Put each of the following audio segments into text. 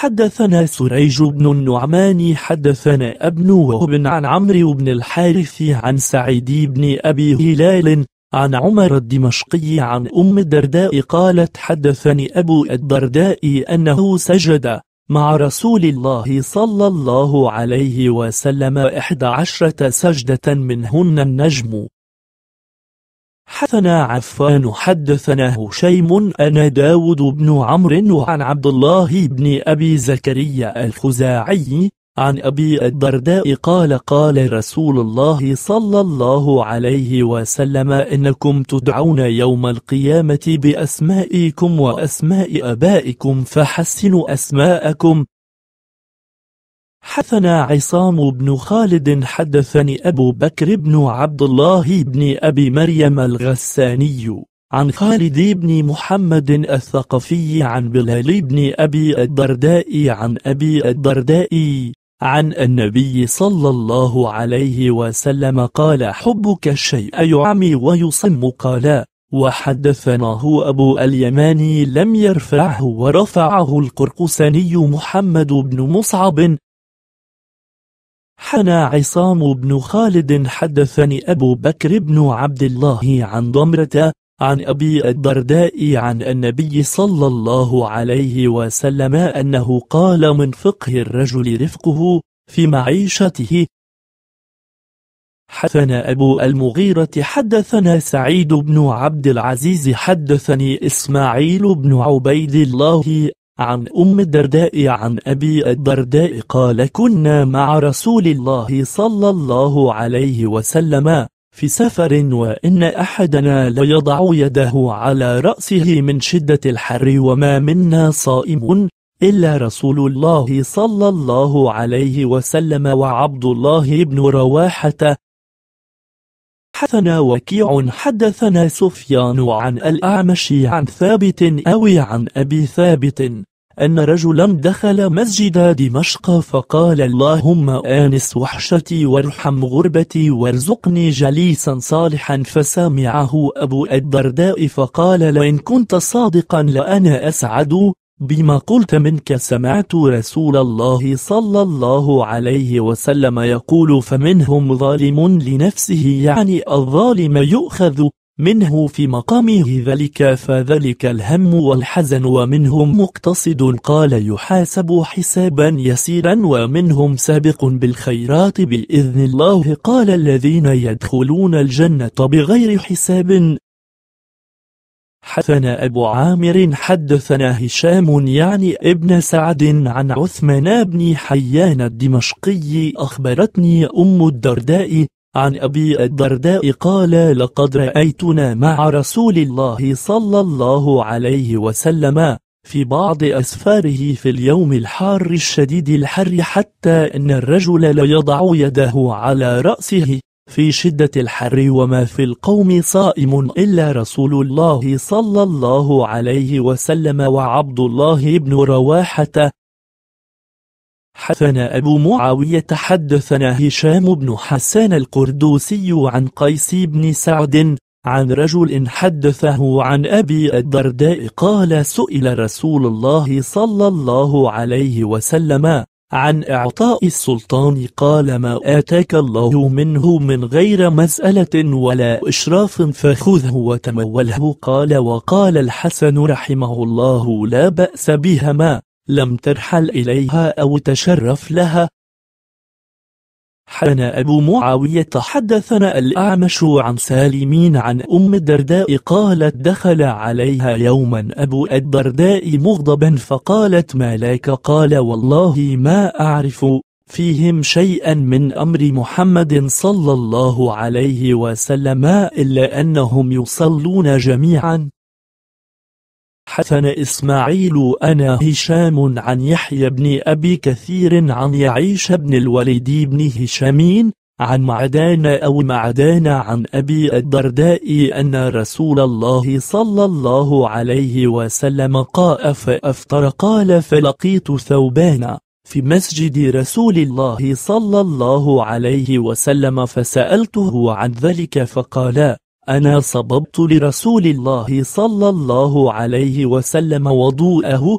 حدثنا سريج بن النعمان حدثنا ابن وهب عن عمرو بن الحارث عن سعيد بن أبي هلال عن عمر الدمشقي عن أم الدرداء قالت حدثني أبو الدرداء أنه سجد مع رسول الله صلى الله عليه وسلم إحدى عشرة سجدة منهن النجم حثنا عفان حدثنا هشيم أنا داود بن عمرو وعن عبد الله بن أبي زكريا الخزاعي عن أبي الدرداء قال قال رسول الله صلى الله عليه وسلم إنكم تدعون يوم القيامة بأسمائكم وأسماء أبائكم فحسنوا أسماءكم حثنا عصام بن خالد حدثني أبو بكر بن عبد الله بن أبي مريم الغساني عن خالد بن محمد الثقفي عن بلال بن أبي الدرداء عن أبي الدرداء عن النبي صلى الله عليه وسلم قال حبك الشيء يعمي ويصم قال وحدثناه أبو اليماني لم يرفعه ورفعه القرقساني محمد بن مصعب حنا عصام بن خالد حدثني أبو بكر بن عبد الله عن ضمرة عن أبي الدرداء عن النبي صلى الله عليه وسلم أنه قال من فقه الرجل رفقه في معيشته حدثنا أبو المغيرة حدثنا سعيد بن عبد العزيز حدثني إسماعيل بن عبيد الله عن أم الدرداء عن أبي الدرداء قال كنا مع رسول الله صلى الله عليه وسلم في سفر وإن أحدنا ليضع يده على رأسه من شدة الحر وما منا صائم إلا رسول الله صلى الله عليه وسلم وعبد الله بن رواحة حدثنا وكيع حدثنا سفيان عن الأعمش عن ثابت أو عن أبي ثابت أن رجلا دخل مسجد دمشق فقال اللهم آنس وحشتي وارحم غربتي وارزقني جليسا صالحا فسامعه أبو الدرداء فقال لئن كنت صادقا لأنا أسعد بما قلت منك سمعت رسول الله صلى الله عليه وسلم يقول فمنهم ظالم لنفسه يعني الظالم يؤخذ منه في مقامه ذلك فذلك الهم والحزن ومنهم مقتصد قال يحاسب حسابا يسيرا ومنهم سابق بالخيرات بإذن الله قال الذين يدخلون الجنة بغير حساب حدثنا أبو عامر حدثنا هشام يعني ابن سعد عن عثمان بن حيان الدمشقي أخبرتني أم الدرداء عن أبي الدرداء قال لقد رأيتنا مع رسول الله صلى الله عليه وسلم في بعض أسفاره في اليوم الحار الشديد الحر حتى إن الرجل لا يضع يده على رأسه في شدة الحر وما في القوم صائم إلا رسول الله صلى الله عليه وسلم وعبد الله بن رواحة حدثنا أبو معاوية حدثنا هشام بن حسان القردوسي عن قيس بن سعد عن رجل حدثه عن أبي الدرداء قال سئل رسول الله صلى الله عليه وسلم عن إعطاء السلطان قال ما آتاك الله منه من غير مسألة ولا إشراف فخذه وتموله قال وقال الحسن رحمه الله لا بأس بهما لم ترحل إليها أو تشرف لها حدثنا أبو معاوية حدثنا الأعمش عن سالمين عن أم الدرداء قالت دخل عليها يوما أبو الدرداء مغضبا فقالت ما لك قال والله ما أعرف فيهم شيئا من أمر محمد صلى الله عليه وسلم إلا أنهم يصلون جميعا حسن إسماعيل أنا هشام عن يحيى بن أبي كثير عن يعيش بن الوليد بن هشامين عن معدان أو معدان عن أبي الدرداء أن رسول الله صلى الله عليه وسلم قاء فأفطر قال فلقيت ثوبان في مسجد رسول الله صلى الله عليه وسلم فسألته عن ذلك فقال أنا صببت لرسول الله صلى الله عليه وسلم وضوءه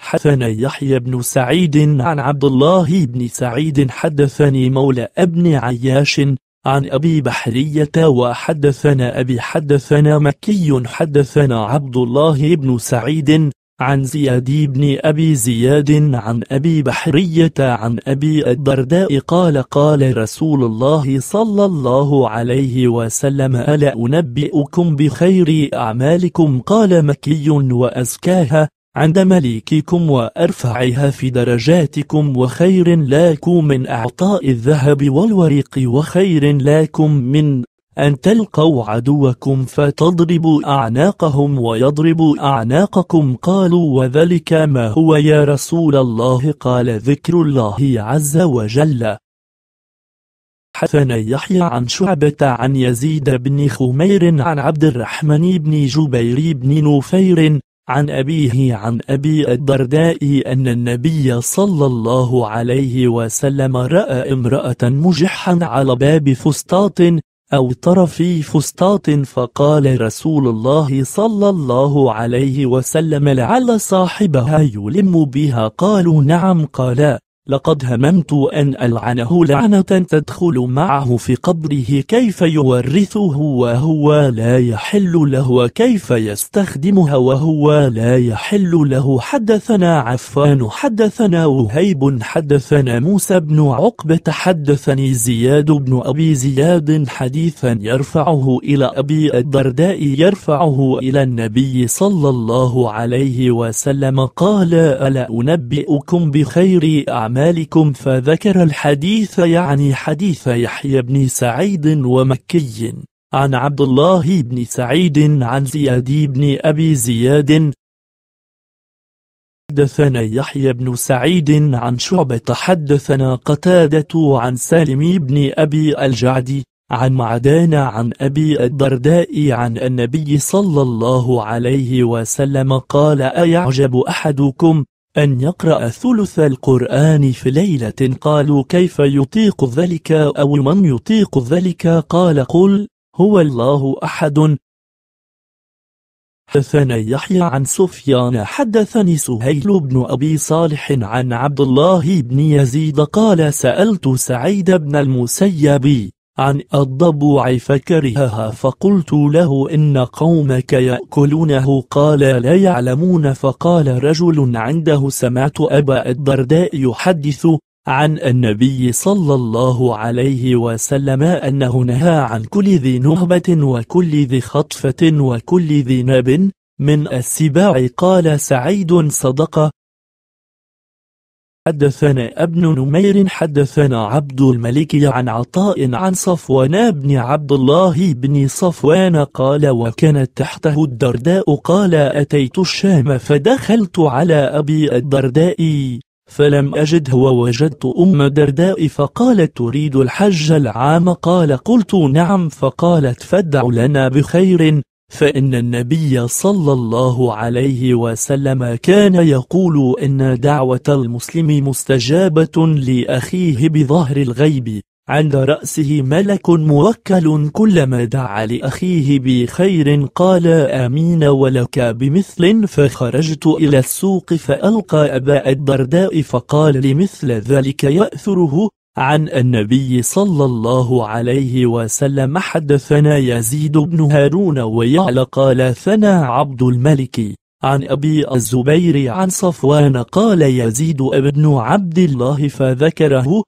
حدثنا يحيى بن سعيد عن عبد الله بن سعيد حدثني مولى ابن عياش عن أبي بحرية وحدثنا أبي حدثنا مكي حدثنا عبد الله بن سعيد عن زياد بن أبي زياد عن أبي بحرية عن أبي الدرداء قال قال رسول الله صلى الله عليه وسلم ألا أنبئكم بخير أعمالكم قال مكي وأزكاها عند مليككم وأرفعها في درجاتكم وخير لكم من أعطاء الذهب والوريق وخير لكم من أن تلقوا عدوكم فتضربوا أعناقهم ويضربوا أعناقكم قالوا وذلك ما هو يا رسول الله قال ذكر الله عز وجل حثنا يحيى عن شعبة عن يزيد بن خمير عن عبد الرحمن بن جبير بن نفير عن أبيه عن أبي الدرداء أن النبي صلى الله عليه وسلم رأى امرأة مجحا على باب فسطاط أو طرف فسطاط فقال رسول الله صلى الله عليه وسلم لعل صاحبها يلم بها قالوا نعم قال لقد هممت أن ألعنه لعنة تدخل معه في قبره كيف يورثه وهو لا يحل له وكيف يستخدمها وهو لا يحل له حدثنا عفان حدثنا وهيب حدثنا موسى بن عقبة حدثني زياد بن أبي زياد حديثا يرفعه إلى أبي الدرداء يرفعه إلى النبي صلى الله عليه وسلم قال ألا أنبئكم بخير أعمال أعمالكم فذكر الحديث يعني حديث يحيى بن سعيد ومكي عن عبد الله بن سعيد عن زياد بن أبي زياد حدثنا يحيى بن سعيد عن شعبة حدثنا قتادة عن سالم بن أبي الجعد عن معدان عن أبي الدرداء عن النبي صلى الله عليه وسلم قال أيعجب أحدكم أن يقرأ ثلث القرآن في ليلة قالوا كيف يطيق ذلك أو من يطيق ذلك قال قل هو الله أحد حدثنا يحيى عن سفيان حدثني سهيل بن أبي صالح عن عبد الله بن يزيد قال سألت سعيد بن المسيب عن الضبوع فكرهها فقلت له إن قومك يأكلونه قال لا يعلمون فقال رجل عنده سمعت أبا الدرداء يحدث عن النبي صلى الله عليه وسلم أنه نهى عن كل ذي نهبة وكل ذي خطفة وكل ذي ناب من السباع قال سعيد صدق حدثنا ابن نمير حدثنا عبد الملك عن عطاء عن صفوان بن عبد الله بن صفوان قال وكانت تحته الدرداء قال أتيت الشام فدخلت على أبي الدرداء فلم أجده ووجدت أم الدرداء فقالت تريد الحج العام قال قلت نعم فقالت فادع لنا بخير فإن النبي صلى الله عليه وسلم كان يقول إن دعوة المسلم مستجابة لأخيه بظهر الغيب عند رأسه ملك موكل كلما دعا لأخيه بخير قال آمين ولك بمثل فخرجت إلى السوق فألقى أباء الدرداء فقال لمثل ذلك يأثره عن النبي صلى الله عليه وسلم حدثنا يزيد بن هارون ويعلى قال ثنا عبد الملك عن أبي الزبير عن صفوان قال يزيد ابن عبد الله فذكره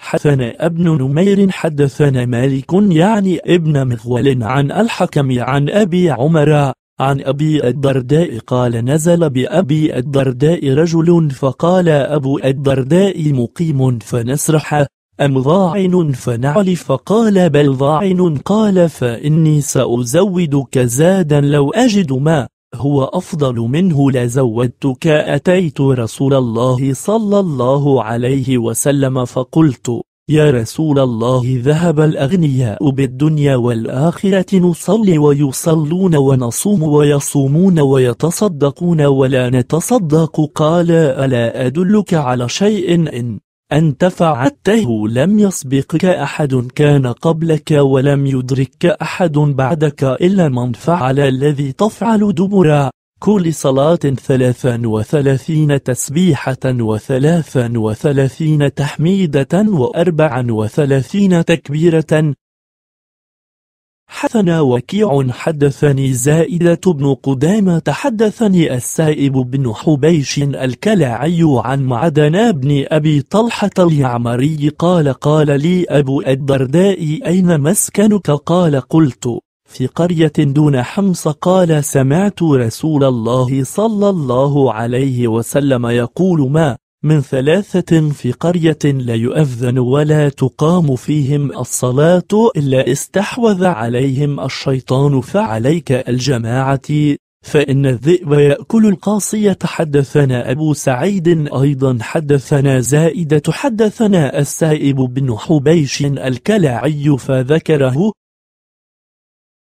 حدثنا ابن نمير حدثنا مالك يعني ابن مغول عن الحكم عن أبي عمر عن أبي الدرداء قال نزل بأبي الدرداء رجل فقال أبو الدرداء مقيم فنسرح أم ضاعن فنعل فقال بل ضاعن قال فإني سأزودك زادا لو أجد ما هو أفضل منه لزودتك أتيت رسول الله صلى الله عليه وسلم فقلت يا رسول الله ذهب الأغنياء بالدنيا والآخرة نصلي ويصلون ونصوم ويصومون ويتصدقون ولا نتصدق قال ألا أدلك على شيء إن أنت فعلته لم يسبقك أحد كان قبلك ولم يدركك أحد بعدك إلا من فعل الذي تفعل دبرا كل صلاة ثلاثا وثلاثين تسبيحة وثلاثا وثلاثين تحميدة وأربعا وثلاثين تكبيرة حثنا وكيع حدثني زائدة بن قدامة حدثني السائب بن حبيش الكلعي عن معدن بن أبي طلحة اليعمري قال قال لي أبو الدرداء أين مسكنك قال قلت في قرية دون حمص قال سمعت رسول الله صلى الله عليه وسلم يقول ما من ثلاثة في قرية لا يؤذن ولا تقام فيهم الصلاة إلا استحوذ عليهم الشيطان فعليك الجماعة فإن الذئب يأكل القاصية حدثنا أبو سعيد أيضا حدثنا زائدة حدثنا السائب بن حبيش الكلعي فذكره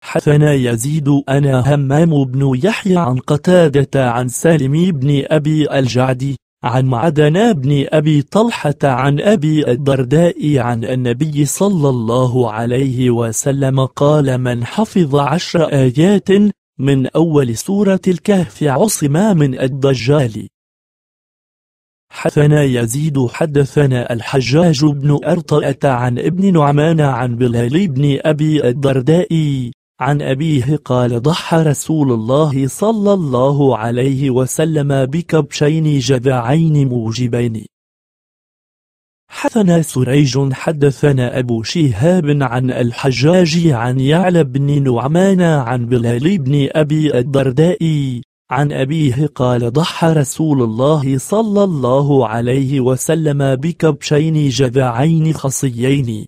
حدثنا يزيد أنا همام بن يحيى عن قتادة عن سالم بن أبي الجعد عن معدن بن أبي طلحة عن أبي الدرداء عن النبي صلى الله عليه وسلم قال من حفظ عشر آيات من أول سورة الكهف عصم من الدجال حدثنا يزيد حدثنا الحجاج بن أرطأة عن ابن نعمان عن بلال بن أبي الدرداء عن أبيه قال ضحى رسول الله صلى الله عليه وسلم بكبشين جذعين موجبين حدثنا سريج حدثنا أبو شهاب عن الحجاج عن يعلى بن نعمان عن بلال بن أبي الدرداء عن أبيه قال ضحى رسول الله صلى الله عليه وسلم بكبشين جذعين خصيين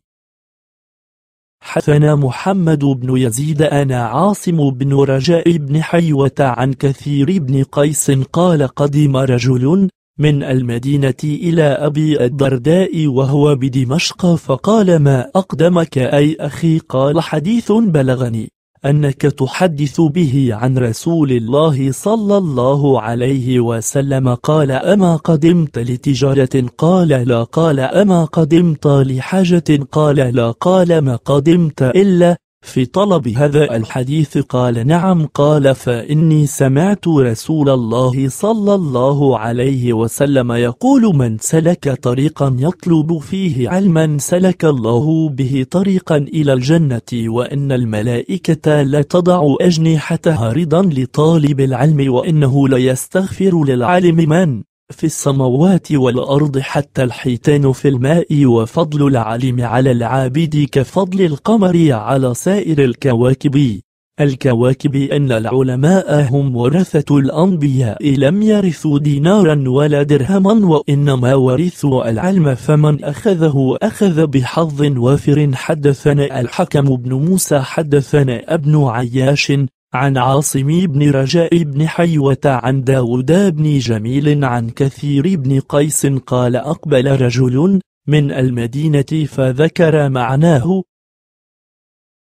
حدثنا محمد بن يزيد أنا عاصم بن رجاء بن حيوة عن كثير بن قيس قال قدم رجل من المدينة إلى أبي الدرداء وهو بدمشق فقال ما أقدمك أي أخي قال حديث بلغني أنك تحدث به عن رسول الله صلى الله عليه وسلم قال أما قدمت لتجارة قال لا قال أما قدمت لحاجة قال لا قال ما قدمت إلا في طلب هذا الحديث قال نعم قال فإني سمعت رسول الله صلى الله عليه وسلم يقول من سلك طريقا يطلب فيه علما سلك الله به طريقا إلى الجنة وإن الملائكة لا تضع أجنحتها رضا لطالب العلم وإنه لا يستغفر للعالم من في السماوات والأرض حتى الحيتان في الماء وفضل العليم على العابد كفضل القمر على سائر الكواكب الكواكب أن العلماء هم ورثة الأنبياء لم يرثوا دينارا ولا درهما وإنما ورثوا العلم فمن أخذه أخذ بحظ وافر حدثنا الحكم بن موسى حدثنا ابن عياش عن عاصم بن رجاء بن حيوة عن داود بن جميل عن كثير بن قيس قال أقبل رجل من المدينة فذكر معناه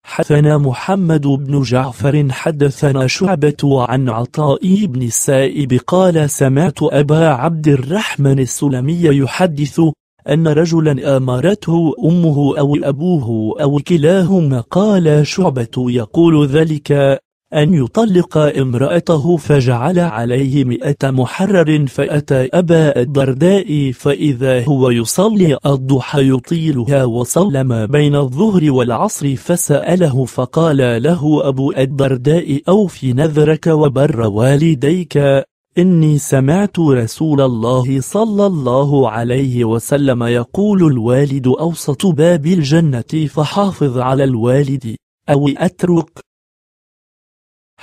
حدثنا محمد بن جعفر حدثنا شعبة عن عطاء بن السائب قال سمعت أبا عبد الرحمن السلمي يحدث أن رجلا أمرته أمه أو أبوه أو كلاهما قال شعبة يقول ذلك أن يطلق امرأته فجعل عليه مئة محرر فأتى أبا الدرداء فإذا هو يصلي الضحى يطيلها وصلى ما بين الظهر والعصر فسأله فقال له أبو الدرداء أوفي نذرك وبر والديك إني سمعت رسول الله صلى الله عليه وسلم يقول الوالد أوسط باب الجنة فحافظ على الوالد أو أترك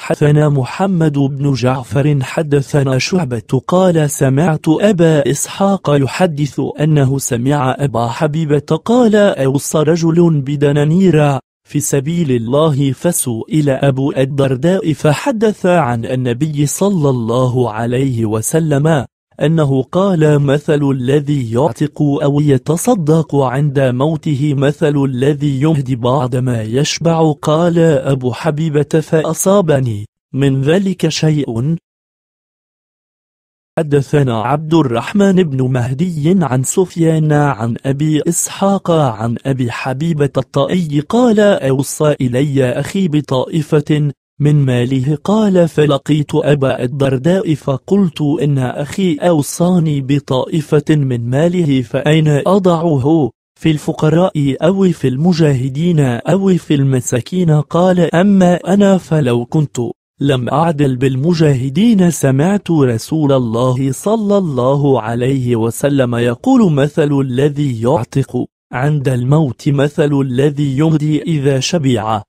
حدثنا محمد بن جعفر حدثنا شعبة قال سمعت أبا إسحاق يحدث أنه سمع أبا حبيبة قال أوصى رجل بدنانير في سبيل الله فسئل أبو الدرداء فحدث عن النبي صلى الله عليه وسلم أنه قال مثل الذي يعتق أو يتصدق عند موته مثل الذي يمهد بعد ما يشبع قال أبو حبيبة فأصابني من ذلك شيء حدثنا عبد الرحمن بن مهدي عن سفيان عن أبي إسحاق عن أبي حبيبة الطائي قال أوصى إلي أخي بطائفة من ماله قال فلقيت أبا الدرداء فقلت إن أخي أوصاني بطائفة من ماله فأين أضعه في الفقراء أو في المجاهدين أو في المساكين قال أما أنا فلو كنت لم أعدل بالمجاهدين سمعت رسول الله صلى الله عليه وسلم يقول مثل الذي يعتق عند الموت مثل الذي يمضي إذا شبع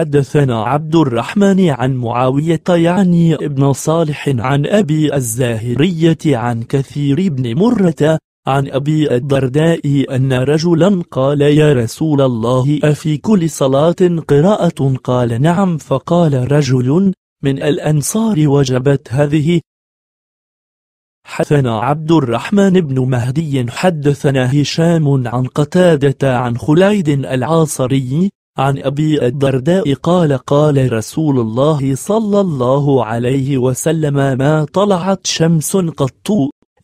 حدثنا عبد الرحمن عن معاوية يعني ابن صالح عن أبي الزاهرية عن كثير بن مرة عن أبي الدرداء أن رجلا قال يا رسول الله أفي كل صلاة قراءة قال نعم فقال رجل من الأنصار وجبت هذه حدثنا عبد الرحمن بن مهدي حدثنا هشام عن قتادة عن خليد العاصري عن أبي الدرداء قال قال رسول الله صلى الله عليه وسلم ما طلعت شمس قط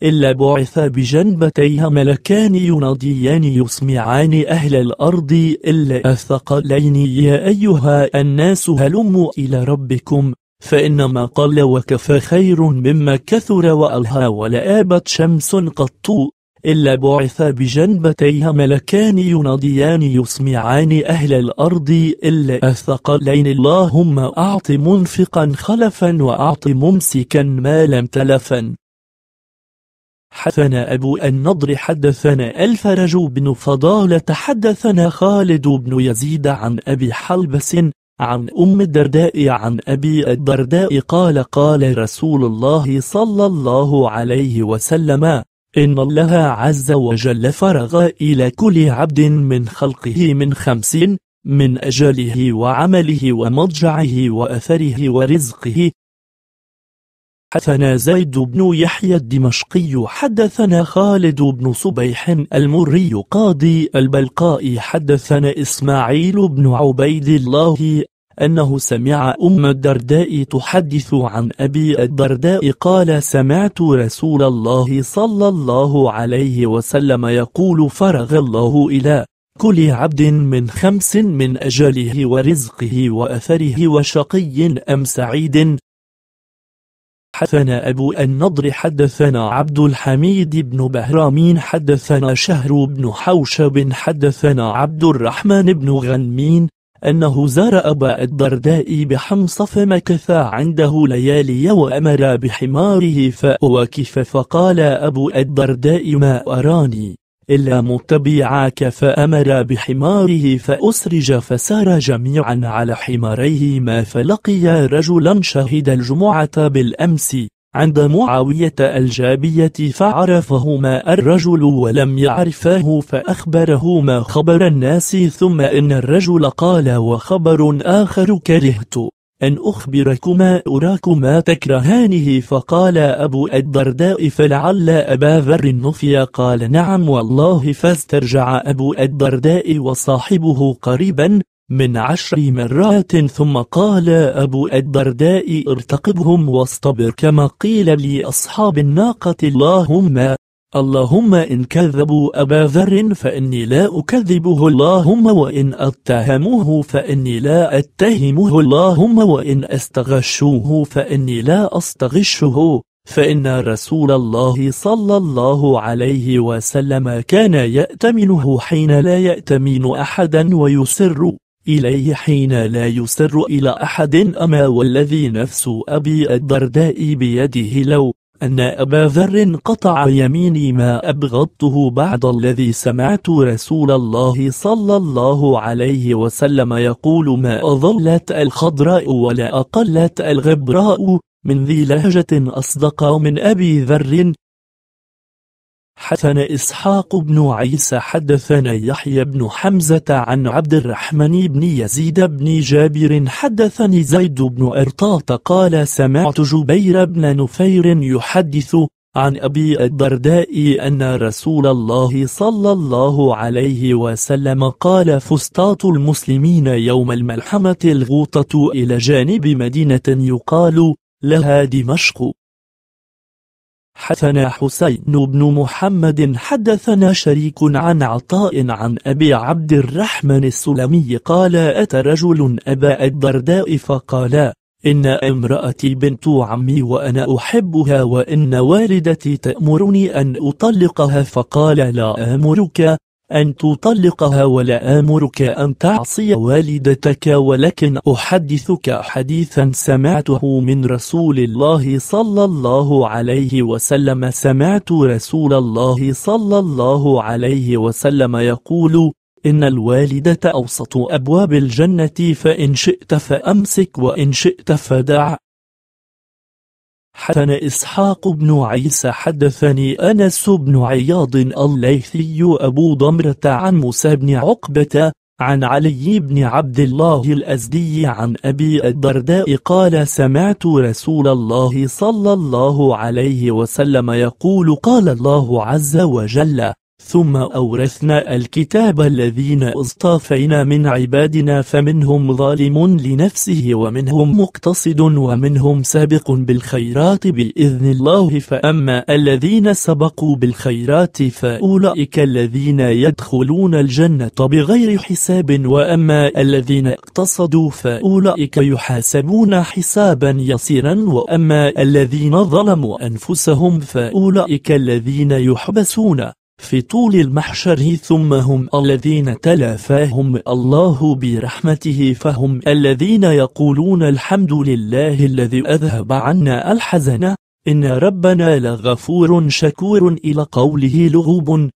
إلا بعث بجنبتيها ملكان يناديان يسمعان أهل الأرض إلا الثقلين يا أيها الناس هلموا إلى ربكم فإنما قل وكفى خير مما كثر وألهى ولآبت شمس قط إلا بعث بجنبتيها ملكان يناديان يسمعان أهل الأرض إلا الثقلين اللهم أعط منفقا خلفا وأعط ممسكا ما لم تلفا حدثنا أبو النضر حدثنا الفرج بن فضالة حدثنا خالد بن يزيد عن أبي حلبس عن أم الدرداء عن أبي الدرداء قال قال رسول الله صلى الله عليه وسلم إن الله عز وجل فرغ إلى كل عبد من خلقه من خمسين من أجله وعمله ومضجعه وأثره ورزقه حدثنا زيد بن يحيى الدمشقي حدثنا خالد بن صبيح المري قاضي البلقاء حدثنا إسماعيل بن عبيد الله أنه سمع أم الدرداء تحدث عن أبي الدرداء قال سمعت رسول الله صلى الله عليه وسلم يقول فرغ الله إلى كل عبد من خمس من أجله ورزقه وأثره وشقي أم سعيد حدثنا أبو النضر حدثنا عبد الحميد بن بهرامين حدثنا شهر بن حوشب حدثنا عبد الرحمن بن غنمين أنه زار أبا الدرداء بحمص فمكث عنده ليالي وأمر بحماره فأوكف فقال أبو الدرداء ما أراني إلا متبعاك فأمر بحماره فأسرج فسار جميعا على حماريهما فلقيا رجلا شهد الجمعة بالأمس عند معاوية الجابية فعرفهما الرجل ولم يعرفاه فأخبرهما خبر الناس ثم إن الرجل قال وخبر آخر كرهت أن أخبركما أراكما تكرهانه فقال أبو الدرداء فلعل أبا ذر نفيا قال نعم والله فاسترجع أبو الدرداء وصاحبه قريبا من عشر مرات ثم قال أبو الدرداء ارتقبهم واصطبر كما قيل لأصحاب الناقة اللهم اللهم إن كذبوا أبا ذر فإني لا أكذبه اللهم وإن أتهموه فإني لا أتهمه اللهم وإن أستغشوه فإني لا أستغشه فإن رسول الله صلى الله عليه وسلم كان يأتمنه حين لا يأتمن أحدا ويسر إلي حين لا يسر إلى أحد أما والذي نفس أبي الدرداء بيده لو أن أبا ذر قطع يميني ما أبغضته بعد الذي سمعت رسول الله صلى الله عليه وسلم يقول ما أظلت الخضراء ولا أقلت الغبراء من ذي لهجة أصدق من أبي ذر حدثنا إسحاق بن عيسى حدثنا يحيى بن حمزة عن عبد الرحمن بن يزيد بن جابر حدثني زيد بن أرطاط قال سمعت جبير بن نفير يحدث عن أبي الدرداء أن رسول الله صلى الله عليه وسلم قال فسطاط المسلمين يوم الملحمة الغوطة إلى جانب مدينة يقال لها دمشق حدثنا حسين بن محمد حدثنا شريك عن عطاء عن أبي عبد الرحمن السلمي قال أتى رجل أبا الدرداء فقال إن امرأتي بنت عمي وأنا أحبها وإن والدتي تأمرني أن أطلقها فقال لا أمرك أن تطلقها ولا آمرك أن تعصي والدتك ولكن أحدثك حديثا سمعته من رسول الله صلى الله عليه وسلم سمعت رسول الله صلى الله عليه وسلم يقول إن الوالدة أوسط أبواب الجنة فإن شئت فأمسك وإن شئت فدع حدثنا إسحاق بن عيسى حدثني أنس بن عياض الليثي أبو ضمرة عن موسى بن عقبة عن علي بن عبد الله الأزدي عن أبي الدرداء قال سمعت رسول الله صلى الله عليه وسلم يقول قال الله عز وجل ثم أورثنا الكتاب الذين اصطفينا من عبادنا فمنهم ظالم لنفسه ومنهم مقتصد ومنهم سابق بالخيرات بإذن الله فأما الذين سبقوا بالخيرات فأولئك الذين يدخلون الجنة بغير حساب وأما الذين اقتصدوا فأولئك يحاسبون حسابا يسيرا وأما الذين ظلموا أنفسهم فأولئك الذين يحبسون في طول المحشر ثم هم الذين تلافاهم الله برحمته فهم الذين يقولون الحمد لله الذي أذهب عنا الحزن إن ربنا لغفور شكور إلى قوله لغوب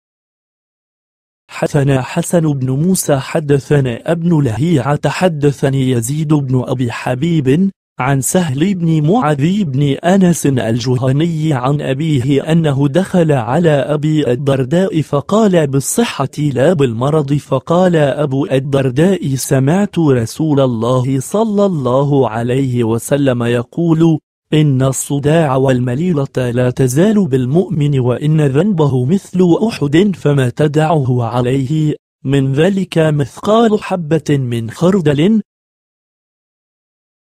حدثنا حسن بن موسى حدثنا ابن لهيعة حدثني يزيد بن أبي حبيب عن سهل بن معاذ بن أنس الجهني عن أبيه أنه دخل على أبي الدرداء فقال بالصحة لا بالمرض فقال أبو الدرداء سمعت رسول الله صلى الله عليه وسلم يقول إن الصداع والمليلة لا تزال بالمؤمن وإن ذنبه مثل أحد فما تدعه عليه من ذلك مثقال حبة من خردل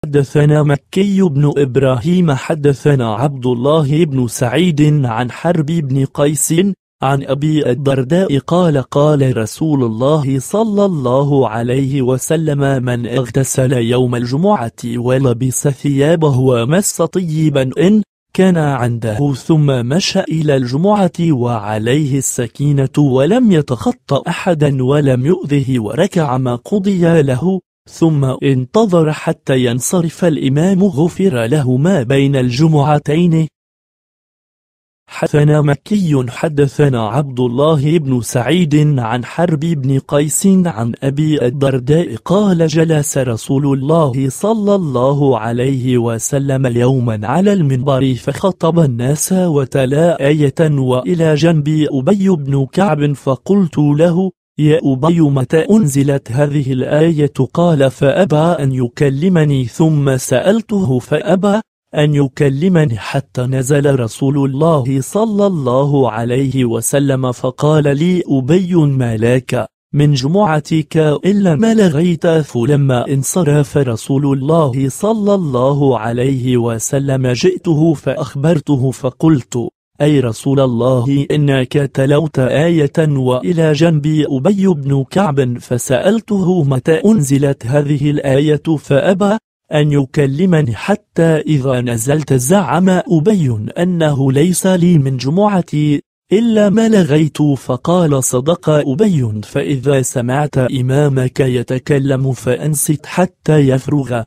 حدثنا مكي بن إبراهيم حدثنا عبد الله بن سعيد عن حرب بن قيس عن أبي الدرداء قال قال رسول الله صلى الله عليه وسلم من اغتسل يوم الجمعة ولبس ثيابه ومس طيبا إن كان عنده ثم مشى إلى الجمعة وعليه السكينة ولم يتخطى أحدا ولم يؤذه وركع ما قضي له ثم انتظر حتى ينصرف الإمام غفر له ما بين الجمعتين حدثنا مكي حدثنا عبد الله بن سعيد عن حرب بن قيس عن أبي الدرداء قال جلس رسول الله صلى الله عليه وسلم يوما على المنبر فخطب الناس وتلا آية وإلى جنبي أبي بن كعب فقلت له يا أبي متى أنزلت هذه الآية قال فأبى أن يكلمني ثم سألته فأبى أن يكلمني حتى نزل رسول الله صلى الله عليه وسلم فقال لي أبي ما لك من جمعتك إلا ما لغيت فلما انصرف رسول الله صلى الله عليه وسلم جئته فأخبرته فقلت أي رسول الله إنك تلوت آية وإلى جنبي أبي بن كعب فسألته متى أنزلت هذه الآية فأبى أن يكلمني حتى إذا نزلت زعم أبي أنه ليس لي من جمعتي إلا ما لغيت فقال صدق أبي فإذا سمعت إمامك يتكلم فأنست حتى يفرغ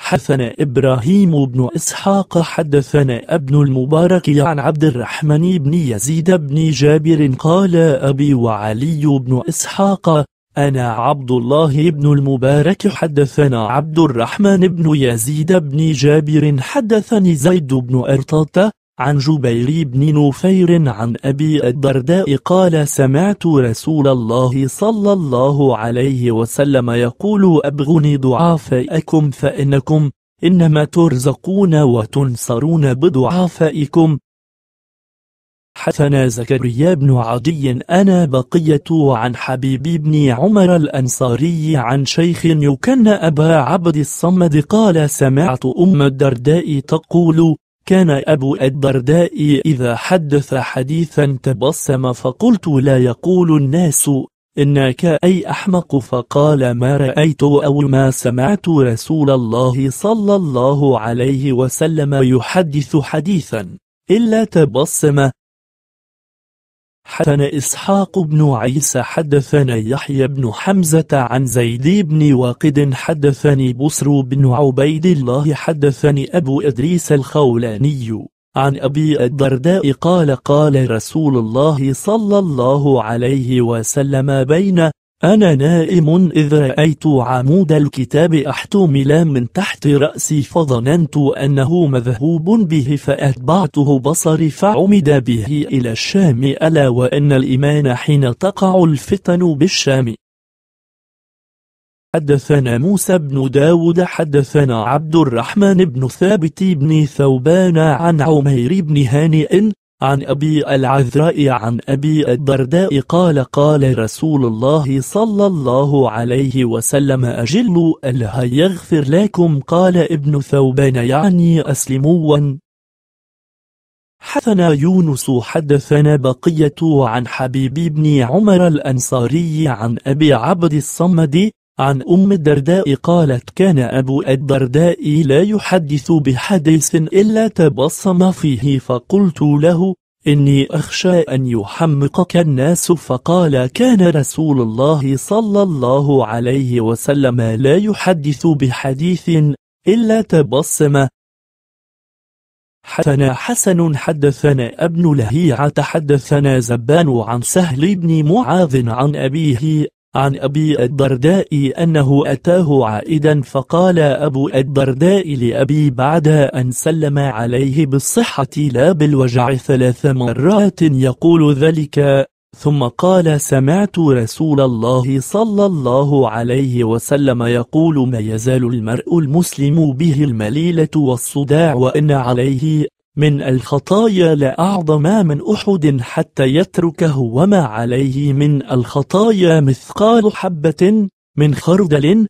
حدثنا إبراهيم بن إسحاق حدثنا ابن المبارك عن عبد الرحمن بن يزيد بن جابر قال أبي وعلي بن إسحاق أنا عبد الله بن المبارك حدثنا عبد الرحمن بن يزيد بن جابر حدثني زيد بن أرطاة عن جبير بن نفير عن أبي الدرداء قال سمعت رسول الله صلى الله عليه وسلم يقول أبغني دعافئكم فإنكم إنما ترزقون وتنصرون بدعافئكم حدثنا زكريا بن عدي أنا بقية عن حبيب بن عمر الأنصاري عن شيخ يكن أبا عبد الصمد قال سمعت أم الدرداء تقول كان أبو الدرداء إذا حدث حديثا تبسم فقلت لا يقول الناس إنك أي أحمق فقال ما رأيت أو ما سمعت رسول الله صلى الله عليه وسلم يحدث حديثا إلا تبسم حدثنا إسحاق بن عيسى حدثنا يحيى بن حمزة عن زيد بن واقد حدثني بصر بن عبيد الله حدثني أبو إدريس الخولاني عن أبي الدرداء قال قال رسول الله صلى الله عليه وسلم بين أنا نائم إذ رأيت عمود الكتاب أحتمل من تحت رأسي فظننت أنه مذهوب به فأتبعته بصري فعمد به إلى الشام ألا وأن الإيمان حين تقع الفتن بالشام حدثنا موسى بن داود حدثنا عبد الرحمن بن ثابت بن ثوبان عن عمير بن هانئ عن أبي العذراء عن أبي الدرداء قال قال رسول الله صلى الله عليه وسلم أجلوا الله يغفر لكم قال ابن ثوبان يعني أسلموا حثنا يونس حدثنا بقية عن حبيب بن عمر الأنصاري عن أبي عبد الصمد عن أم الدرداء قالت كان أبو الدرداء لا يحدث بحديث إلا تبصم فيه فقلت له إني أخشى أن يحمقك الناس فقال كان رسول الله صلى الله عليه وسلم لا يحدث بحديث إلا تبصم حدثنا حسن حدثنا ابن لهيعة حدثنا زبان عن سهل بن معاذ عن أبيه عن أبي الدرداء أنه أتاه عائدا فقال أبو الدرداء لأبي بعد أن سلم عليه بالصحة لا بالوجع ثلاث مرات يقول ذلك ثم قال سمعت رسول الله صلى الله عليه وسلم يقول ما يزال المرء المسلم به المليلة والصداع وإن عليه من الخطايا لأعظم من أحد حتى يتركه وما عليه من الخطايا مثقال حبة من خردل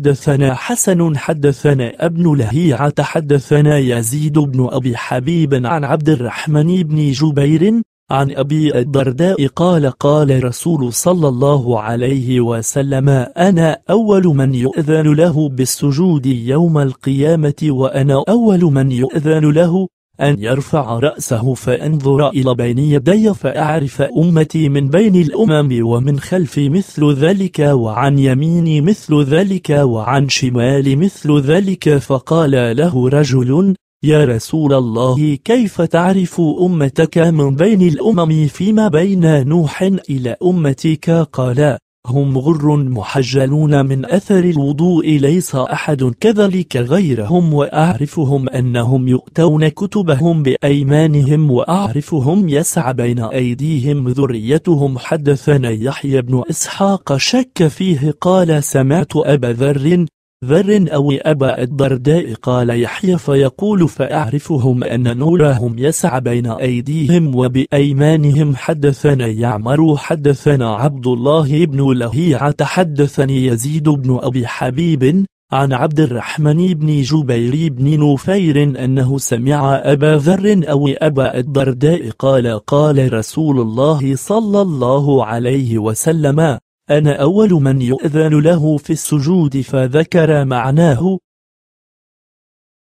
حدثنا حسن حدثنا ابن لهيعة حدثنا يزيد بن أبي حبيب عن عبد الرحمن بن جبير عن أبي الدرداء قال قال رسول صلى الله عليه وسلم أنا أول من يؤذن له بالسجود يوم القيامة وأنا أول من يؤذن له أن يرفع رأسه فأنظر إلى بين يدي فأعرف أمتي من بين الأمم ومن خلفي مثل ذلك وعن يميني مثل ذلك وعن شمالي مثل ذلك فقال له رجل يا رسول الله كيف تعرف أمتك من بين الأمم فيما بين نوح إلى أمتك قال هم غر محجلون من أثر الوضوء ليس أحد كذلك غيرهم وأعرفهم أنهم يؤتون كتبهم بأيمانهم وأعرفهم يسعى بين أيديهم ذريتهم حدثنا يحيى بن إسحاق شك فيه قال سمعت أبا ذر ذر أو أبا الدرداء قال يحيى فيقول فأعرفهم أن نورهم يسعى بين أيديهم وبأيمانهم حدثنا يعمر حدثنا عبد الله بن لهيعة حدثني يزيد بن أبي حبيب عن عبد الرحمن بن جبير بن نفير أنه سمع أبا ذر أو أبا الدرداء قال قال رسول الله صلى الله عليه وسلم أنا أول من يؤذن له في السجود فذكر معناه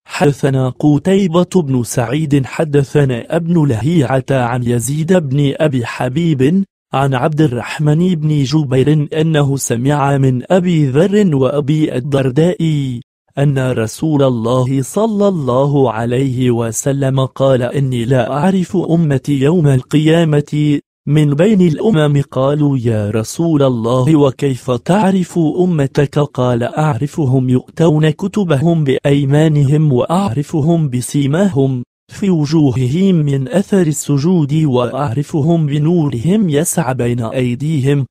حدثنا قتيبة بن سعيد حدثنا ابن لهيعة عن يزيد بن أبي حبيب عن عبد الرحمن بن جبير أنه سمع من أبي ذر وأبي الدرداء أن رسول الله صلى الله عليه وسلم قال إني لا أعرف أمتي يوم القيامة من بين الأمم قالوا يا رسول الله وكيف تعرف أمتك قال أعرفهم يؤتون كتبهم بأيمانهم وأعرفهم بسيماهم في وجوههم من أثر السجود وأعرفهم بنورهم يسعى بين أيديهم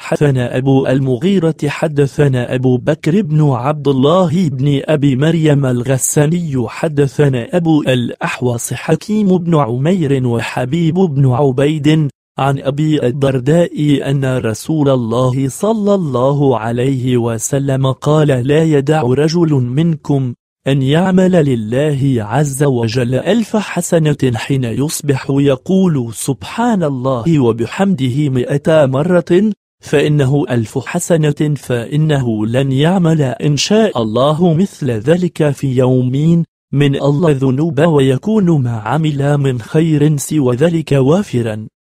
حدثنا أبو المغيرة حدثنا أبو بكر بن عبد الله بن أبي مريم الغساني حدثنا أبو الأحوص حكيم بن عمير وحبيب بن عبيد عن أبي الدرداء أن رسول الله صلى الله عليه وسلم قال لا يدع رجل منكم أن يعمل لله عز وجل ألف حسنة حين يصبح يقول سبحان الله وبحمده مئة مرة فإنه ألف حسنة فإنه لن يعمل إن شاء الله مثل ذلك في يومين من الله ذنوب ويكون ما عمل من خير سوى ذلك وافرا